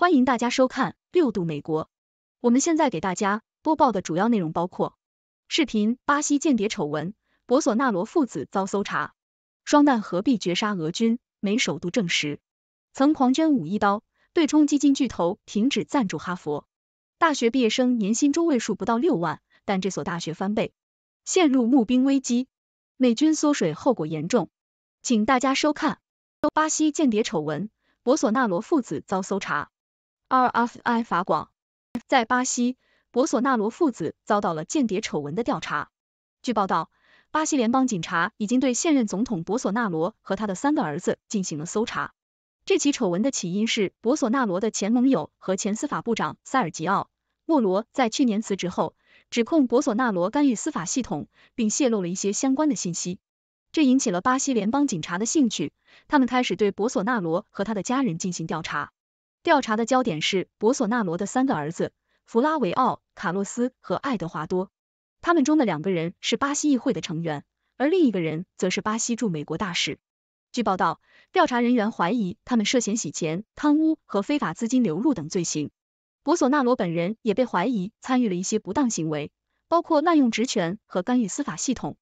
欢迎大家收看《六度美国》。我们现在给大家播报的主要内容包括：视频巴西间谍丑闻，博索纳罗父子遭搜查；双旦合璧绝杀俄军，美首都证实曾狂捐五亿刀；对冲基金巨头停止赞助哈佛大学毕业生年薪中位数不到六万，但这所大学翻倍，陷入募兵危机，美军缩水后果严重。请大家收看。巴西间谍丑闻，博索纳罗父子遭搜查。RFI 法广，在巴西，博索纳罗父子遭到了间谍丑闻的调查。据报道，巴西联邦警察已经对现任总统博索纳罗和他的三个儿子进行了搜查。这起丑闻的起因是博索纳罗的前盟友和前司法部长塞尔吉奥·莫罗在去年辞职后，指控博索纳罗干预司法系统，并泄露了一些相关的信息。这引起了巴西联邦警察的兴趣，他们开始对博索纳罗和他的家人进行调查。调查的焦点是博索纳罗的三个儿子弗拉维奥、卡洛斯和爱德华多，他们中的两个人是巴西议会的成员，而另一个人则是巴西驻美国大使。据报道，调查人员怀疑他们涉嫌洗钱、贪污和非法资金流入等罪行。博索纳罗本人也被怀疑参与了一些不当行为，包括滥用职权和干预司法系统。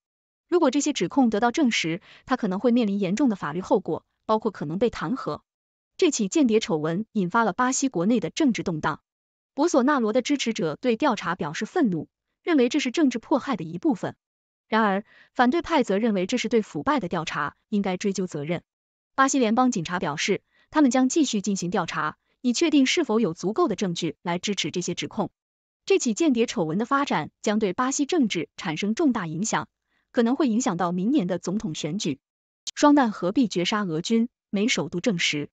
如果这些指控得到证实，他可能会面临严重的法律后果，包括可能被弹劾。这起间谍丑闻引发了巴西国内的政治动荡。博索纳罗的支持者对调查表示愤怒，认为这是政治迫害的一部分。然而，反对派则认为这是对腐败的调查，应该追究责任。巴西联邦警察表示，他们将继续进行调查，以确定是否有足够的证据来支持这些指控。这起间谍丑闻的发展将对巴西政治产生重大影响，可能会影响到明年的总统选举。双旦合璧绝杀俄军，美首都证实。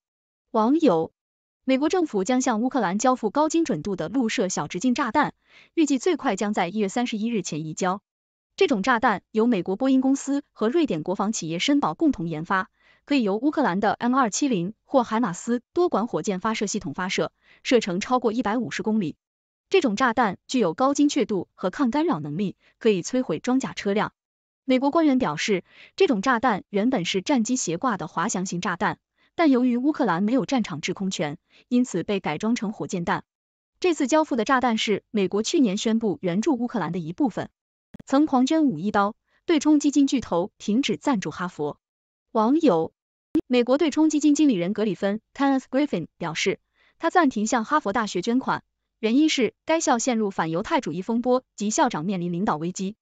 网友：美国政府将向乌克兰交付高精准度的陆射小直径炸弹，预计最快将在一月三十一日前移交。这种炸弹由美国波音公司和瑞典国防企业申宝共同研发，可以由乌克兰的 M 二七零或海马斯多管火箭发射系统发射，射程超过一百五十公里。这种炸弹具有高精确度和抗干扰能力，可以摧毁装甲车辆。美国官员表示，这种炸弹原本是战机斜挂的滑翔型炸弹。但由于乌克兰没有战场制空权，因此被改装成火箭弹。这次交付的炸弹是美国去年宣布援助乌克兰的一部分。曾狂捐五亿刀，对冲基金巨头停止赞助哈佛。网友，美国对冲基金经理人格里芬 （Kenneth Griffin） 表示，他暂停向哈佛大学捐款，原因是该校陷入反犹太主义风波及校长面临领导危机。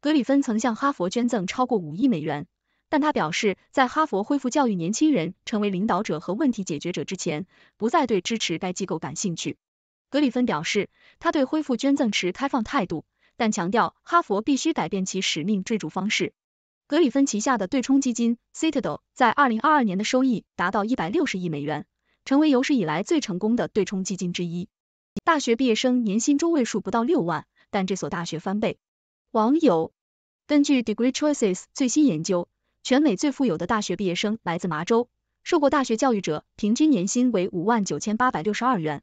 格里芬曾向哈佛捐赠超过五亿美元。但他表示，在哈佛恢复教育年轻人成为领导者和问题解决者之前，不再对支持该机构感兴趣。格里芬表示，他对恢复捐赠持开放态度，但强调哈佛必须改变其使命追逐方式。格里芬旗下的对冲基金 Citadel 在二零二二年的收益达到一百六十亿美元，成为有史以来最成功的对冲基金之一。大学毕业生年薪中位数不到六万，但这所大学翻倍。网友根据 Degree Choices 最新研究。全美最富有的大学毕业生来自麻州，受过大学教育者平均年薪为五万九千八百六十二元。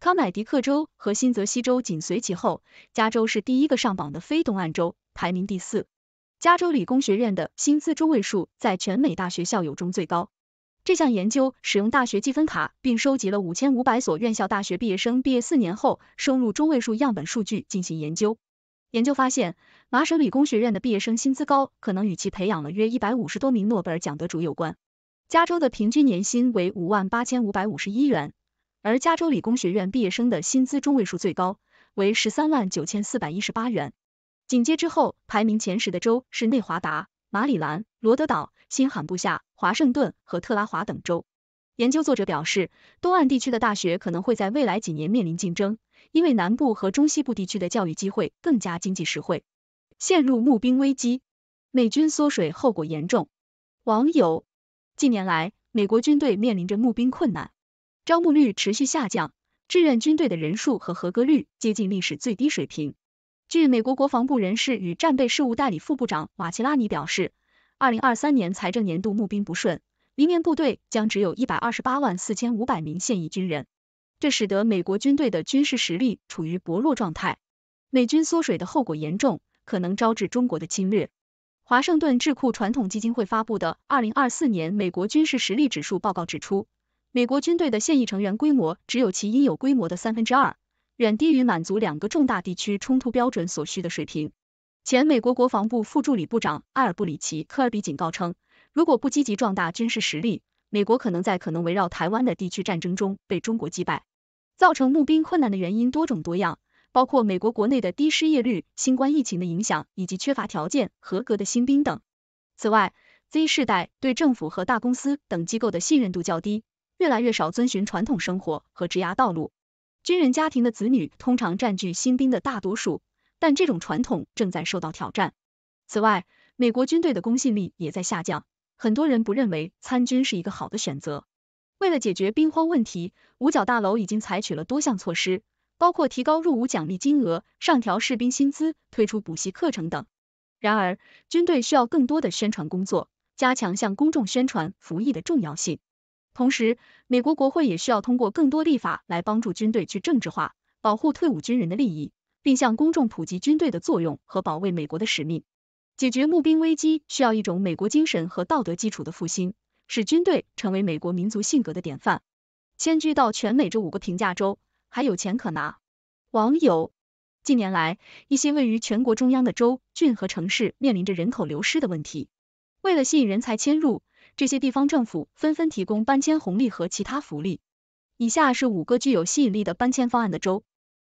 康乃狄克州和新泽西州紧随其后，加州是第一个上榜的非东岸州，排名第四。加州理工学院的薪资中位数在全美大学校友中最高。这项研究使用大学积分卡，并收集了五千五百所院校大学毕业生毕业四年后收入中位数样本数据进行研究。研究发现，麻省理工学院的毕业生薪资高，可能与其培养了约一百五十多名诺贝尔奖得主有关。加州的平均年薪为五万八千五百五十一元，而加州理工学院毕业生的薪资中位数最高为十三万九千四百一十八元。紧接之后，排名前十的州是内华达、马里兰、罗德岛、新罕布夏、华盛顿和特拉华等州。研究作者表示，东岸地区的大学可能会在未来几年面临竞争。因为南部和中西部地区的教育机会更加经济实惠，陷入募兵危机，美军缩水后果严重。网友：近年来，美国军队面临着募兵困难，招募率持续下降，志愿军队的人数和合格率接近历史最低水平。据美国国防部人士与战备事务代理副部长瓦奇拉尼表示，二零二三年财政年度募兵不顺，明年部队将只有一百二十八万四千五百名现役军人。这使得美国军队的军事实力处于薄弱状态，美军缩水的后果严重，可能招致中国的侵略。华盛顿智库传统基金会发布的《二零二四年美国军事实力指数报告》指出，美国军队的现役成员规模只有其应有规模的三分之二，远低于满足两个重大地区冲突标准所需的水平。前美国国防部副助理部长艾尔布里奇·科尔比警告称，如果不积极壮大军事实力，美国可能在可能围绕台湾的地区战争中被中国击败。造成募兵困难的原因多种多样，包括美国国内的低失业率、新冠疫情的影响，以及缺乏条件合格的新兵等。此外，Z 世代对政府和大公司等机构的信任度较低，越来越少遵循传统生活和职涯道路。军人家庭的子女通常占据新兵的大多数，但这种传统正在受到挑战。此外，美国军队的公信力也在下降，很多人不认为参军是一个好的选择。为了解决兵荒问题，五角大楼已经采取了多项措施，包括提高入伍奖励金额、上调士兵薪资、推出补习课程等。然而，军队需要更多的宣传工作，加强向公众宣传服役的重要性。同时，美国国会也需要通过更多立法来帮助军队去政治化，保护退伍军人的利益，并向公众普及军队的作用和保卫美国的使命。解决募兵危机需要一种美国精神和道德基础的复兴。使军队成为美国民族性格的典范。迁居到全美这五个平价州还有钱可拿。网友，近年来，一些位于全国中央的州、郡和城市面临着人口流失的问题。为了吸引人才迁入，这些地方政府纷纷提供搬迁红利和其他福利。以下是五个具有吸引力的搬迁方案的州：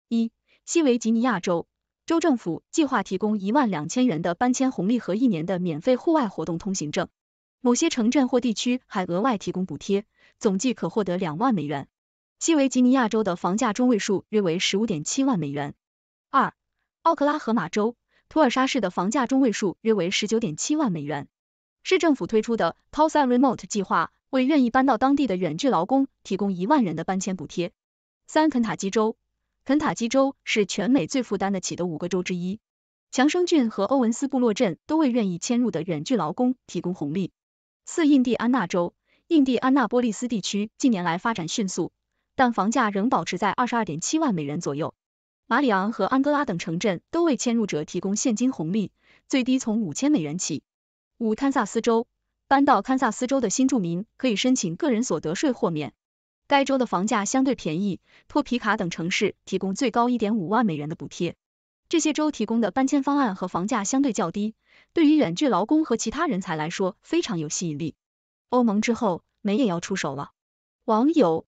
一、西维吉尼亚州，州政府计划提供一万两千元的搬迁红利和一年的免费户外活动通行证。某些城镇或地区还额外提供补贴，总计可获得两万美元。西维吉尼亚州的房价中位数约为十五点七万美元。二、奥克拉荷马州，图尔沙市的房价中位数约为十九点七万美元。市政府推出的 t o l s a Remote 计划为愿意搬到当地的远距劳工提供一万元的搬迁补贴。三、肯塔基州，肯塔基州是全美最负担得起的五个州之一。强生郡和欧文斯部落镇都为愿意迁入的远距劳工提供红利。四，印第安纳州，印第安纳波利斯地区近年来发展迅速，但房价仍保持在二十二点七万美元左右。马里昂和安哥拉等城镇都为迁入者提供现金红利，最低从五千美元起。五，堪萨斯州，搬到堪萨斯州的新住民可以申请个人所得税豁免，该州的房价相对便宜，托皮卡等城市提供最高一点五万美元的补贴。这些州提供的搬迁方案和房价相对较低。对于远距劳工和其他人才来说非常有吸引力。欧盟之后，美也要出手了。网友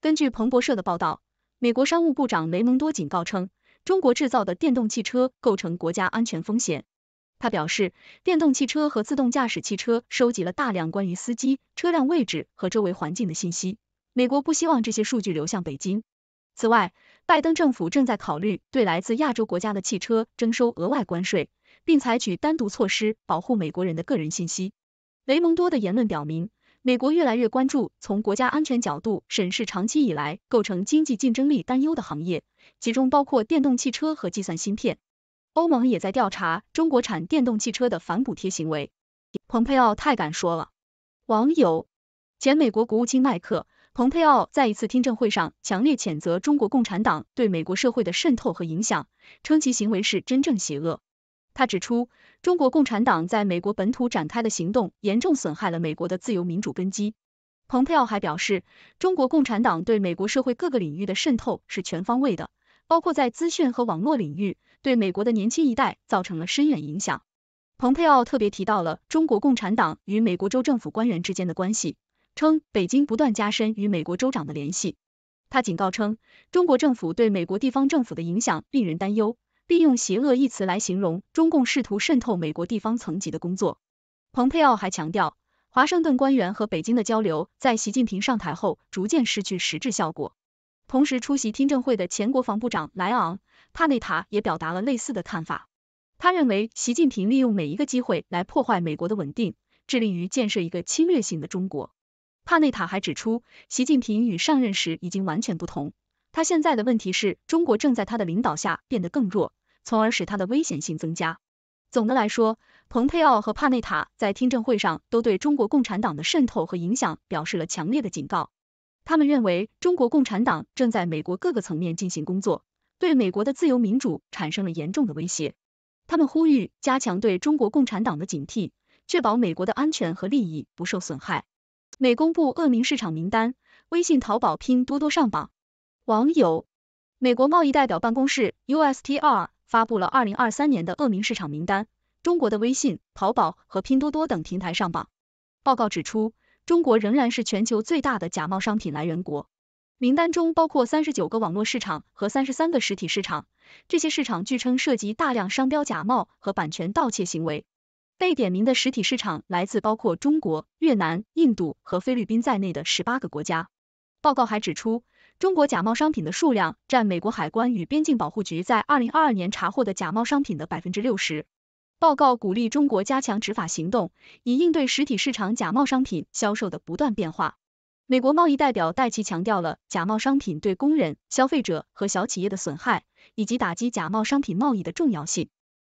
根据彭博社的报道，美国商务部长雷蒙多警告称，中国制造的电动汽车构成国家安全风险。他表示，电动汽车和自动驾驶汽车收集了大量关于司机、车辆位置和周围环境的信息，美国不希望这些数据流向北京。此外，拜登政府正在考虑对来自亚洲国家的汽车征收额外关税。并采取单独措施保护美国人的个人信息。雷蒙多的言论表明，美国越来越关注从国家安全角度审视长期以来构成经济竞争力担忧的行业，其中包括电动汽车和计算芯片。欧盟也在调查中国产电动汽车的反补贴行为。蓬佩奥太敢说了，网友。前美国国务卿迈克·蓬佩奥在一次听证会上强烈谴责中国共产党对美国社会的渗透和影响，称其行为是真正邪恶。他指出，中国共产党在美国本土展开的行动严重损害了美国的自由民主根基。蓬佩奥还表示，中国共产党对美国社会各个领域的渗透是全方位的，包括在资讯和网络领域，对美国的年轻一代造成了深远影响。蓬佩奥特别提到了中国共产党与美国州政府官员之间的关系，称北京不断加深与美国州长的联系。他警告称，中国政府对美国地方政府的影响令人担忧。并用“邪恶”一词来形容中共试图渗透美国地方层级的工作。蓬佩奥还强调，华盛顿官员和北京的交流在习近平上台后逐渐失去实质效果。同时出席听证会的前国防部长莱昂·帕内塔也表达了类似的看法。他认为，习近平利用每一个机会来破坏美国的稳定，致力于建设一个侵略性的中国。帕内塔还指出，习近平与上任时已经完全不同，他现在的问题是中国正在他的领导下变得更弱。从而使它的危险性增加。总的来说，蓬佩奥和帕内塔在听证会上都对中国共产党的渗透和影响表示了强烈的警告。他们认为中国共产党正在美国各个层面进行工作，对美国的自由民主产生了严重的威胁。他们呼吁加强对中国共产党的警惕，确保美国的安全和利益不受损害。美公布恶名市场名单，微信、淘宝、拼多多上榜。网友：美国贸易代表办公室 （USTR）。发布了二零二三年的恶名市场名单，中国的微信、淘宝和拼多多等平台上榜。报告指出，中国仍然是全球最大的假冒商品来源国。名单中包括三十九个网络市场和三十三个实体市场，这些市场据称涉及大量商标假冒和版权盗窃行为。被点名的实体市场来自包括中国、越南、印度和菲律宾在内的十八个国家。报告还指出。中国假冒商品的数量占美国海关与边境保护局在二零二二年查获的假冒商品的百分之六十。报告鼓励中国加强执法行动，以应对实体市场假冒商品销售的不断变化。美国贸易代表戴奇强调了假冒商品对工人、消费者和小企业的损害，以及打击假冒商品贸易的重要性。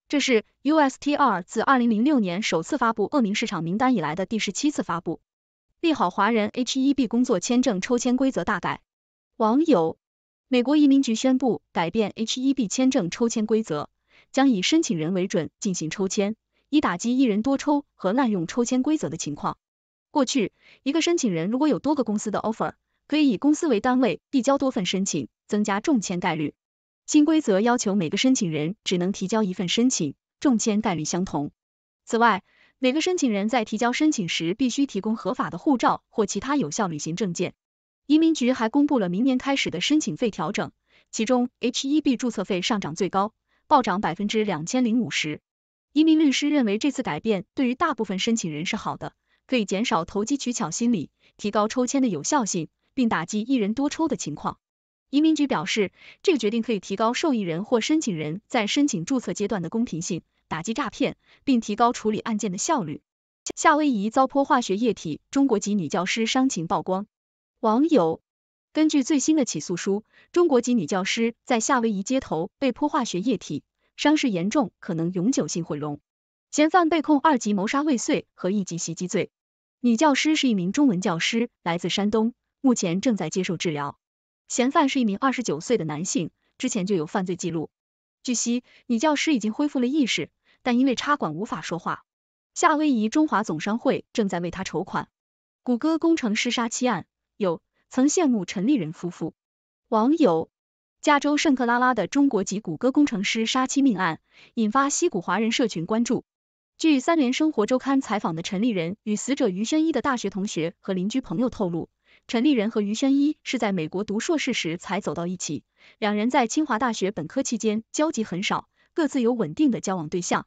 这是 USTR 自二零零六年首次发布恶名市场名单以来的第十七次发布，利好华人 H-1B 工作签证抽签规则大改。网友：美国移民局宣布改变 H-1B 签证抽签规则，将以申请人为准进行抽签，以打击一人多抽和滥用抽签规则的情况。过去，一个申请人如果有多个公司的 offer，可以以公司为单位递交多份申请，增加中签概率。新规则要求每个申请人只能提交一份申请，中签概率相同。此外，每个申请人在提交申请时必须提供合法的护照或其他有效旅行证件。移民局还公布了明年开始的申请费调整，其中 H-1B 注册费上涨最高，暴涨百分之两千零五十。移民律师认为这次改变对于大部分申请人是好的，可以减少投机取巧心理，提高抽签的有效性，并打击一人多抽的情况。移民局表示，这个决定可以提高受益人或申请人在申请注册阶段的公平性，打击诈骗，并提高处理案件的效率。夏威夷遭泼化学液体，中国籍女教师伤情曝光。网友根据最新的起诉书，中国籍女教师在夏威夷街头被泼化学液体，伤势严重，可能永久性毁容。嫌犯被控二级谋杀未遂和一级袭击罪。女教师是一名中文教师，来自山东，目前正在接受治疗。嫌犯是一名二十九岁的男性，之前就有犯罪记录。据悉，女教师已经恢复了意识，但因为插管无法说话。夏威夷中华总商会正在为他筹款。谷歌工程师杀妻案。有曾羡慕陈立人夫妇，网友，加州圣克拉拉的中国籍谷歌工程师杀妻命案引发西谷华人社群关注。据《三联生活周刊》采访的陈立人与死者于轩一的大学同学和邻居朋友透露，陈立人和于轩一是在美国读硕士时才走到一起，两人在清华大学本科期间交集很少，各自有稳定的交往对象。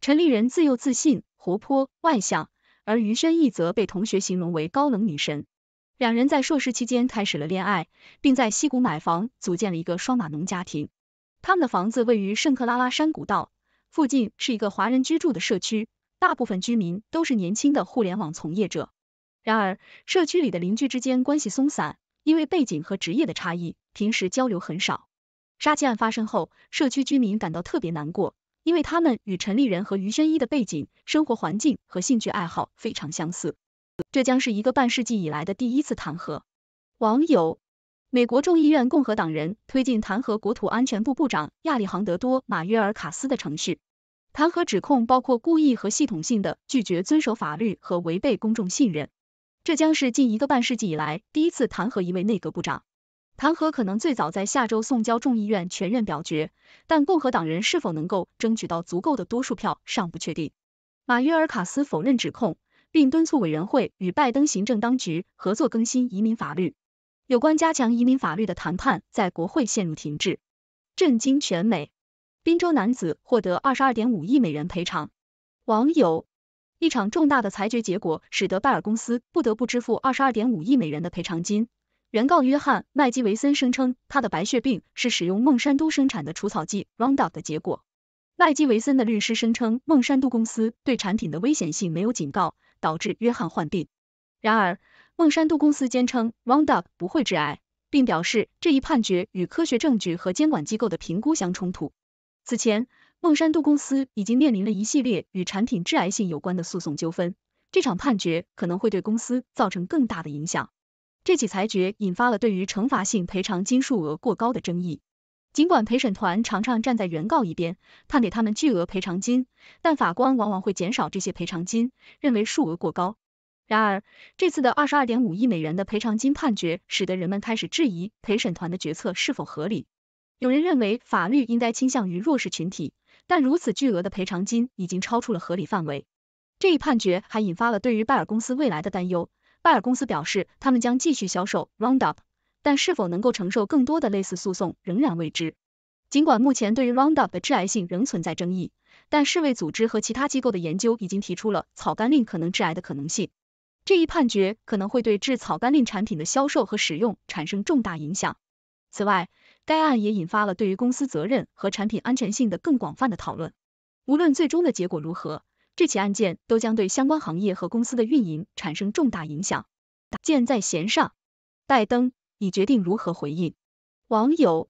陈立人自幼自信、活泼、外向，而于轩一则被同学形容为高冷女神。两人在硕士期间开始了恋爱，并在西谷买房，组建了一个双马农家庭。他们的房子位于圣克拉拉山谷道附近，是一个华人居住的社区，大部分居民都是年轻的互联网从业者。然而，社区里的邻居之间关系松散，因为背景和职业的差异，平时交流很少。杀妻案发生后，社区居民感到特别难过，因为他们与陈立人和于轩一的背景、生活环境和兴趣爱好非常相似。这将是一个半世纪以来的第一次弹劾。网友，美国众议院共和党人推进弹劾国土安全部部长亚历杭德多·马约尔卡斯的程序。弹劾指控包括故意和系统性的拒绝遵守法律和违背公众信任。这将是近一个半世纪以来第一次弹劾一位内阁部长。弹劾可能最早在下周送交众议院全院表决，但共和党人是否能够争取到足够的多数票尚不确定。马约尔卡斯否认指控。并敦促委员会与拜登行政当局合作更新移民法律。有关加强移民法律的谈判在国会陷入停滞，震惊全美。宾州男子获得二十二点五亿美元赔偿。网友：一场重大的裁决结果使得拜耳公司不得不支付二十二点五亿美元的赔偿金。原告约翰麦基维森声称，他的白血病是使用孟山都生产的除草剂 Roundup 的结果。麦基维森的律师声称，孟山都公司对产品的危险性没有警告。导致约翰患病。然而，孟山都公司坚称 Roundup 不会致癌，并表示这一判决与科学证据和监管机构的评估相冲突。此前，孟山都公司已经面临了一系列与产品致癌性有关的诉讼纠纷，这场判决可能会对公司造成更大的影响。这起裁决引发了对于惩罚性赔偿金数额过高的争议。尽管陪审团常常站在原告一边，判给他们巨额赔偿金，但法官往往会减少这些赔偿金，认为数额过高。然而，这次的二十二点五亿美元的赔偿金判决，使得人们开始质疑陪审团的决策是否合理。有人认为法律应该倾向于弱势群体，但如此巨额的赔偿金已经超出了合理范围。这一判决还引发了对于拜尔公司未来的担忧。拜尔公司表示，他们将继续销售 Roundup。但是否能够承受更多的类似诉讼仍然未知。尽管目前对于 Roundup 的致癌性仍存在争议，但世卫组织和其他机构的研究已经提出了草甘膦可能致癌的可能性。这一判决可能会对制草甘膦产品的销售和使用产生重大影响。此外，该案也引发了对于公司责任和产品安全性的更广泛的讨论。无论最终的结果如何，这起案件都将对相关行业和公司的运营产生重大影响。箭在弦上，拜登。已决定如何回应网友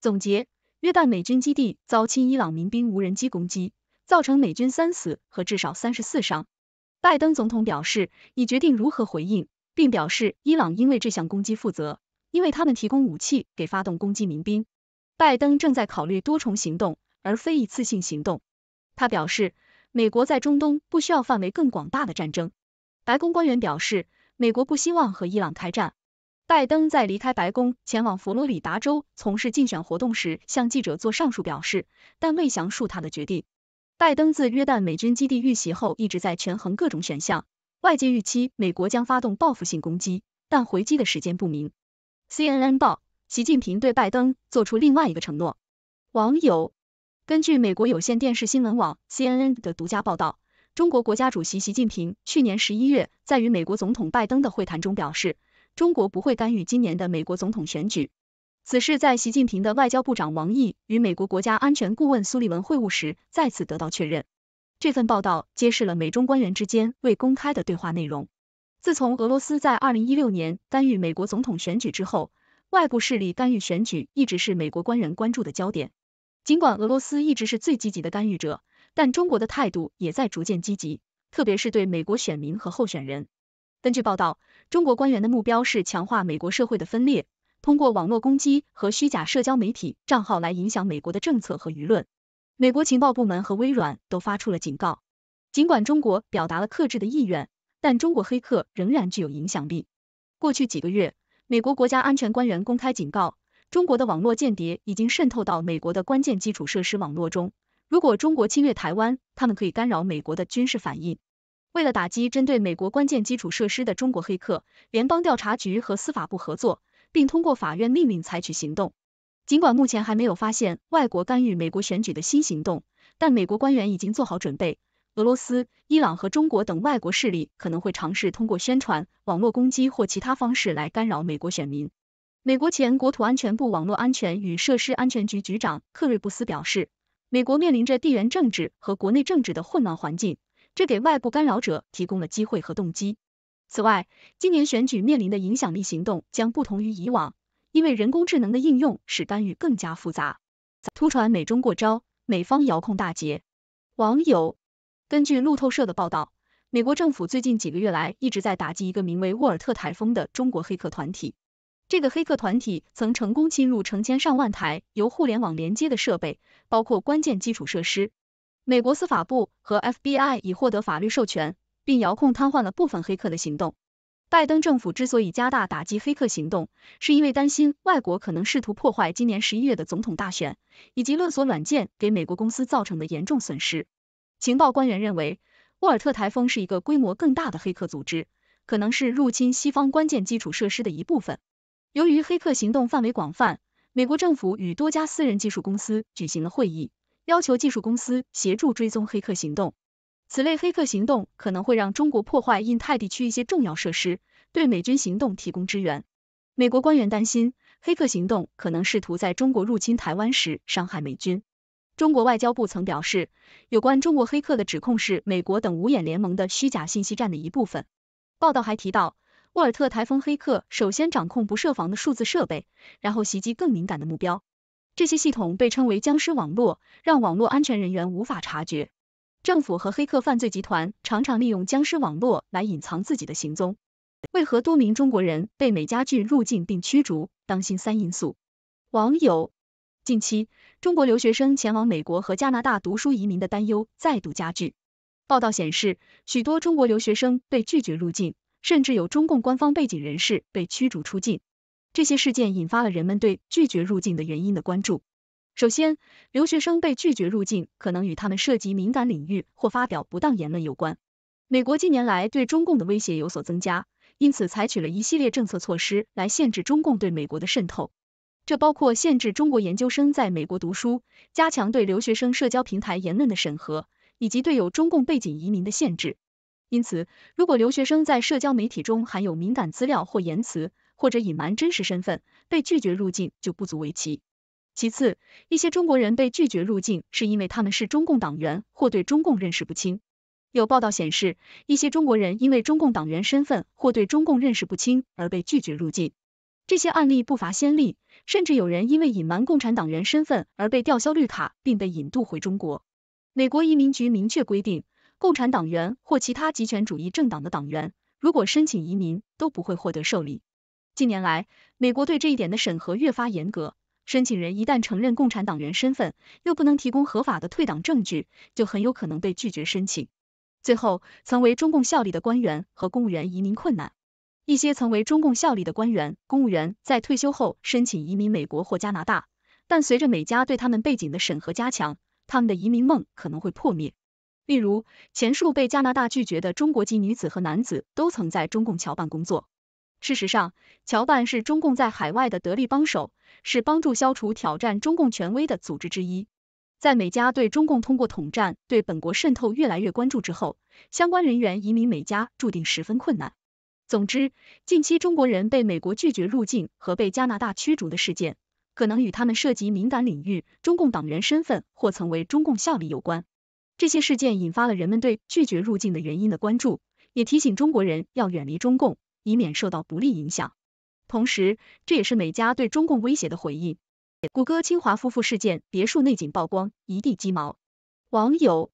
总结：约旦美军基地遭亲伊朗民兵无人机攻击，造成美军三死和至少三十四伤。拜登总统表示已决定如何回应，并表示伊朗因为这项攻击负责，因为他们提供武器给发动攻击民兵。拜登正在考虑多重行动，而非一次性行动。他表示，美国在中东不需要范围更广大的战争。白宫官员表示，美国不希望和伊朗开战。拜登在离开白宫前往佛罗里达州从事竞选活动时，向记者做上述表示，但未详述他的决定。拜登自约旦美军基地遇袭后，一直在权衡各种选项。外界预期美国将发动报复性攻击，但回击的时间不明。CNN 报，习近平对拜登做出另外一个承诺。网友根据美国有线电视新闻网 CNN 的独家报道，中国国家主席习近平去年十一月在与美国总统拜登的会谈中表示。中国不会干预今年的美国总统选举。此事在习近平的外交部长王毅与美国国家安全顾问苏利文会晤时再次得到确认。这份报道揭示了美中官员之间未公开的对话内容。自从俄罗斯在2016年干预美国总统选举之后，外部势力干预选举一直是美国官员关注的焦点。尽管俄罗斯一直是最积极的干预者，但中国的态度也在逐渐积极，特别是对美国选民和候选人。根据报道，中国官员的目标是强化美国社会的分裂，通过网络攻击和虚假社交媒体账号来影响美国的政策和舆论。美国情报部门和微软都发出了警告。尽管中国表达了克制的意愿，但中国黑客仍然具有影响力。过去几个月，美国国家安全官员公开警告，中国的网络间谍已经渗透到美国的关键基础设施网络中。如果中国侵略台湾，他们可以干扰美国的军事反应。为了打击针对美国关键基础设施的中国黑客，联邦调查局和司法部合作，并通过法院命令采取行动。尽管目前还没有发现外国干预美国选举的新行动，但美国官员已经做好准备。俄罗斯、伊朗和中国等外国势力可能会尝试通过宣传、网络攻击或其他方式来干扰美国选民。美国前国土安全部网络安全与设施安全局局长克瑞布斯表示，美国面临着地缘政治和国内政治的混乱环境。这给外部干扰者提供了机会和动机。此外，今年选举面临的影响力行动将不同于以往，因为人工智能的应用使干预更加复杂。突传美中过招，美方遥控大捷。网友根据路透社的报道，美国政府最近几个月来一直在打击一个名为“沃尔特台风”的中国黑客团体。这个黑客团体曾成功侵入成千上万台由互联网连接的设备，包括关键基础设施。美国司法部和 FBI 已获得法律授权，并遥控瘫痪了部分黑客的行动。拜登政府之所以加大打击黑客行动，是因为担心外国可能试图破坏今年十一月的总统大选，以及勒索软件给美国公司造成的严重损失。情报官员认为，沃尔特台风是一个规模更大的黑客组织，可能是入侵西方关键基础设施的一部分。由于黑客行动范围广泛，美国政府与多家私人技术公司举行了会议。要求技术公司协助追踪黑客行动。此类黑客行动可能会让中国破坏印太地区一些重要设施，对美军行动提供支援。美国官员担心，黑客行动可能试图在中国入侵台湾时伤害美军。中国外交部曾表示，有关中国黑客的指控是美国等五眼联盟的虚假信息战的一部分。报道还提到，沃尔特台风黑客首先掌控不设防的数字设备，然后袭击更敏感的目标。这些系统被称为僵尸网络，让网络安全人员无法察觉。政府和黑客犯罪集团常常利用僵尸网络来隐藏自己的行踪。为何多名中国人被美加剧入境并驱逐？当心三因素。网友：近期，中国留学生前往美国和加拿大读书移民的担忧再度加剧。报道显示，许多中国留学生被拒绝入境，甚至有中共官方背景人士被驱逐出境。这些事件引发了人们对拒绝入境的原因的关注。首先，留学生被拒绝入境可能与他们涉及敏感领域或发表不当言论有关。美国近年来对中共的威胁有所增加，因此采取了一系列政策措施来限制中共对美国的渗透。这包括限制中国研究生在美国读书，加强对留学生社交平台言论的审核，以及对有中共背景移民的限制。因此，如果留学生在社交媒体中含有敏感资料或言辞，或者隐瞒真实身份被拒绝入境就不足为奇。其次，一些中国人被拒绝入境是因为他们是中共党员或对中共认识不清。有报道显示，一些中国人因为中共党员身份或对中共认识不清而被拒绝入境。这些案例不乏先例，甚至有人因为隐瞒共产党员身份而被吊销绿卡并被引渡回中国。美国移民局明确规定，共产党员或其他极权主义政党的党员如果申请移民，都不会获得受理。近年来，美国对这一点的审核越发严格。申请人一旦承认共产党员身份，又不能提供合法的退党证据，就很有可能被拒绝申请。最后，曾为中共效力的官员和公务员移民困难。一些曾为中共效力的官员、公务员在退休后申请移民美国或加拿大，但随着美加对他们背景的审核加强，他们的移民梦可能会破灭。例如，前述被加拿大拒绝的中国籍女子和男子，都曾在中共侨办工作。事实上，侨办是中共在海外的得力帮手，是帮助消除挑战中共权威的组织之一。在美加对中共通过统战对本国渗透越来越关注之后，相关人员移民美加注定十分困难。总之，近期中国人被美国拒绝入境和被加拿大驱逐的事件，可能与他们涉及敏感领域、中共党员身份或曾为中共效力有关。这些事件引发了人们对拒绝入境的原因的关注，也提醒中国人要远离中共。以免受到不利影响，同时这也是美加对中共威胁的回应。谷歌清华夫妇事件别墅内景曝光，一地鸡毛。网友：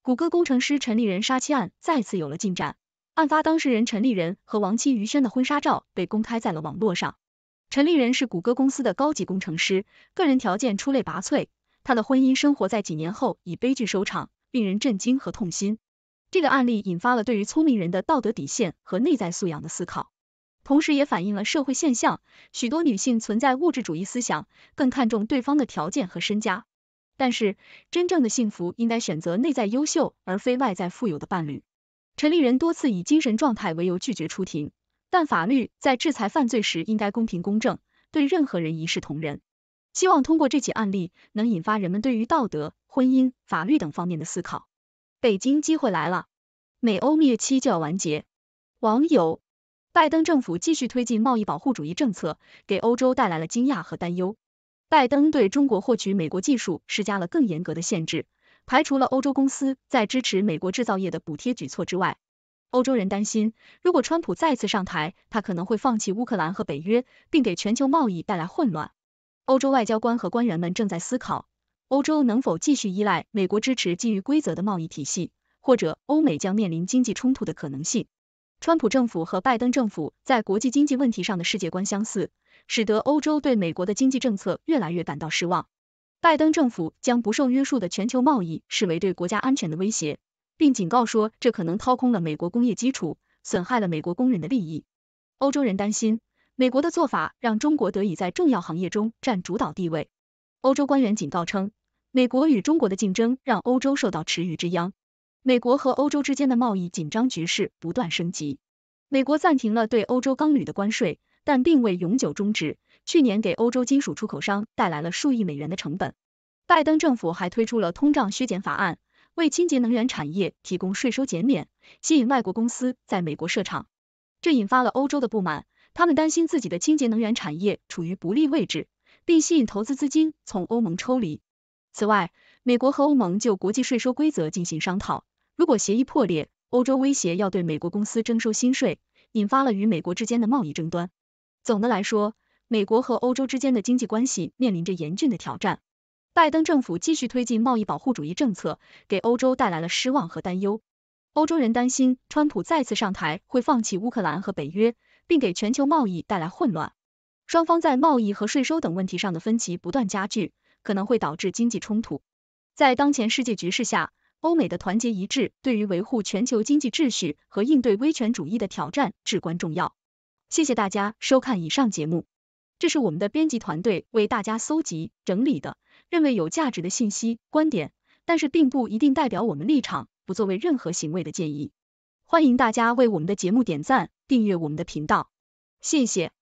谷歌工程师陈立人杀妻案再次有了进展，案发当事人陈立人和亡妻于轩的婚纱照被公开在了网络上。陈立人是谷歌公司的高级工程师，个人条件出类拔萃，他的婚姻生活在几年后以悲剧收场，令人震惊和痛心。这个案例引发了对于聪明人的道德底线和内在素养的思考，同时也反映了社会现象：许多女性存在物质主义思想，更看重对方的条件和身家。但是，真正的幸福应该选择内在优秀而非外在富有的伴侣。陈立人多次以精神状态为由拒绝出庭，但法律在制裁犯罪时应该公平公正，对任何人一视同仁。希望通过这起案例，能引发人们对于道德、婚姻、法律等方面的思考。北京机会来了，美欧蜜月期就要完结。网友，拜登政府继续推进贸易保护主义政策，给欧洲带来了惊讶和担忧。拜登对中国获取美国技术施加了更严格的限制，排除了欧洲公司在支持美国制造业的补贴举措之外。欧洲人担心，如果川普再次上台，他可能会放弃乌克兰和北约，并给全球贸易带来混乱。欧洲外交官和官员们正在思考。欧洲能否继续依赖美国支持基于规则的贸易体系，或者欧美将面临经济冲突的可能性？川普政府和拜登政府在国际经济问题上的世界观相似，使得欧洲对美国的经济政策越来越感到失望。拜登政府将不受约束的全球贸易视为对国家安全的威胁，并警告说这可能掏空了美国工业基础，损害了美国工人的利益。欧洲人担心，美国的做法让中国得以在重要行业中占主导地位。欧洲官员警告称。美国与中国的竞争让欧洲受到池鱼之殃，美国和欧洲之间的贸易紧张局势不断升级。美国暂停了对欧洲钢铝的关税，但并未永久终止，去年给欧洲金属出口商带来了数亿美元的成本。拜登政府还推出了通胀削减法案，为清洁能源产业提供税收减免，吸引外国公司在美国设厂，这引发了欧洲的不满，他们担心自己的清洁能源产业处于不利位置，并吸引投资资金从欧盟抽离。此外，美国和欧盟就国际税收规则进行商讨，如果协议破裂，欧洲威胁要对美国公司征收新税，引发了与美国之间的贸易争端。总的来说，美国和欧洲之间的经济关系面临着严峻的挑战。拜登政府继续推进贸易保护主义政策，给欧洲带来了失望和担忧。欧洲人担心川普再次上台会放弃乌克兰和北约，并给全球贸易带来混乱。双方在贸易和税收等问题上的分歧不断加剧。可能会导致经济冲突。在当前世界局势下，欧美的团结一致对于维护全球经济秩序和应对威权主义的挑战至关重要。谢谢大家收看以上节目，这是我们的编辑团队为大家搜集整理的，认为有价值的信息观点，但是并不一定代表我们立场，不作为任何行为的建议。欢迎大家为我们的节目点赞、订阅我们的频道，谢谢。